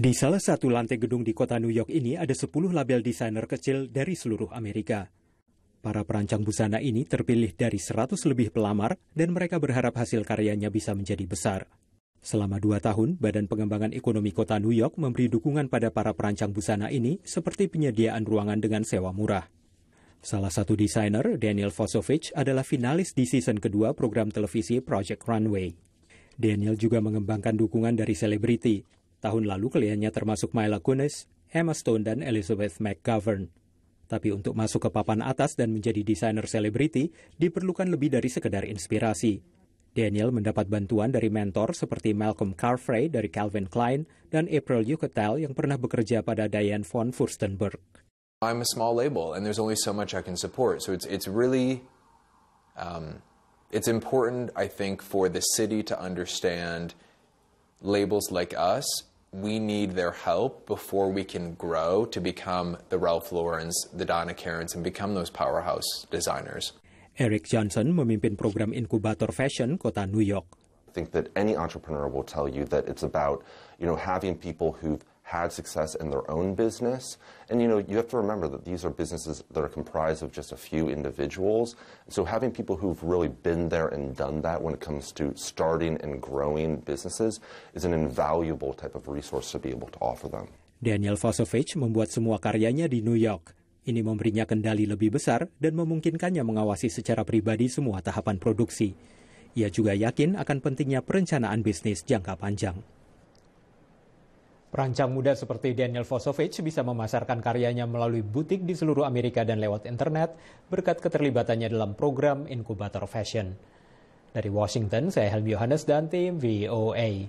Di salah satu lantai gedung di kota New York ini ada 10 label desainer kecil dari seluruh Amerika. Para perancang busana ini terpilih dari 100 lebih pelamar dan mereka berharap hasil karyanya bisa menjadi besar. Selama dua tahun, Badan Pengembangan Ekonomi Kota New York memberi dukungan pada para perancang busana ini seperti penyediaan ruangan dengan sewa murah. Salah satu desainer, Daniel Vosovich, adalah finalis di season kedua program televisi Project Runway. Daniel juga mengembangkan dukungan dari selebriti. Tahun lalu kliennya termasuk Myla Kunis, Emma Stone, dan Elizabeth McGovern. Tapi untuk masuk ke papan atas dan menjadi desainer selebriti, diperlukan lebih dari sekedar inspirasi. Daniel mendapat bantuan dari mentor seperti Malcolm Carfrey dari Calvin Klein dan April Yucatel yang pernah bekerja pada Diane von Furstenberg. I'm a small label and there's only so much I can support. So it's it's really um, it's important I think for the city to understand labels like us we need their help before we can grow to become the Ralph Laurens, the Donna Karens, and become those powerhouse designers. Eric Johnson memimpin program inkubator fashion kota New York. I think that any entrepreneur will tell you that it's about, you know, having people who've had success in their own business. And you know, you have to remember that these are businesses that are comprised of just a few individuals. So having people who've really been there and done that when it comes to starting and growing businesses is an invaluable type of resource to be able to offer them. Daniel Vosovich membuat semua karyanya di New York. Ini memberinya kendali lebih besar dan memungkinkannya mengawasi secara pribadi semua tahapan produksi. Ia juga yakin akan pentingnya perencanaan bisnis jangka panjang. Perancang muda seperti Daniel Vosovich bisa memasarkan karyanya melalui butik di seluruh Amerika dan lewat internet berkat keterlibatannya dalam program inkubator fashion. Dari Washington, saya Helmi Yohanes dan tim VOA.